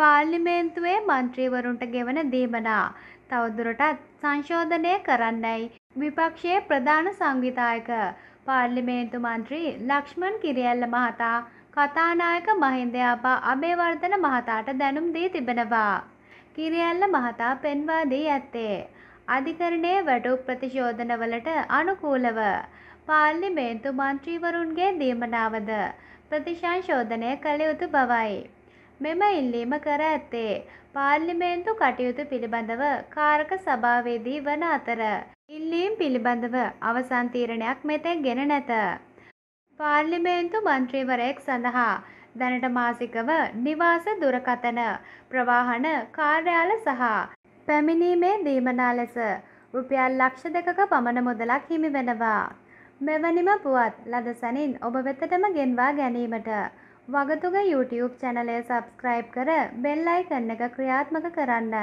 පාර්ලිමේන්තුවේ මන්ත්‍රීවරුන්ට ගෙවන දීමනා තවදුරටත් සංශෝධනය කරන්නයි විපක්ෂයේ ප්‍රධාන සංවිධායක පාර්ලිමේන්තු මන්ත්‍රී ලක්ෂ්මන් කිරියල්ල මහතා කතානායක මහින්දයාපා අබේවර්ධන මහතාට දැනුම් දී තිබෙනවා. කිරියල්ල මහතා පෙන්වා දී ඇත්තේ. අධිකරණයේ වැඩු ප්‍රතිශෝධනවලට අනුකූලව පාර්ලිමේන්තු මන්ත්‍රීවරුන්ගේ දීමනාවද ප්‍රතිශංශෝධනය කළ යුතු බවයි. මෙම ඉල්ලීම කර ඇත්තේ පාර්ලිමේන්තු කටයුතු පිළිබඳව කාරක සභාවේදී වන අතර ඉල්ලීම් පිළිබඳව අවසන් තීරණයක් මෙතෙක් ගෙන නැත. පාර්ලිමේන්තු මන්ත්‍රීවරයෙක් සඳහා දැනට මාසිකව නිවාස දුරකතන ප්‍රවාහන කාර්යාල සහ පැමිණීමේ දීමනා ලෙස රුපියල් ලක්ෂ දෙකක පමණ මුදලක් හිමි වෙනවා. මෙවැනිම පුවත් ලදසනින් ඔබ වෙතටම ගෙන්වා ගැනීමට වගතුග YouTube චැනලය සබස්ක්‍රයිබ් කර බෙල් අයිකන්න එක ක්‍රියාත්මක කරන්න.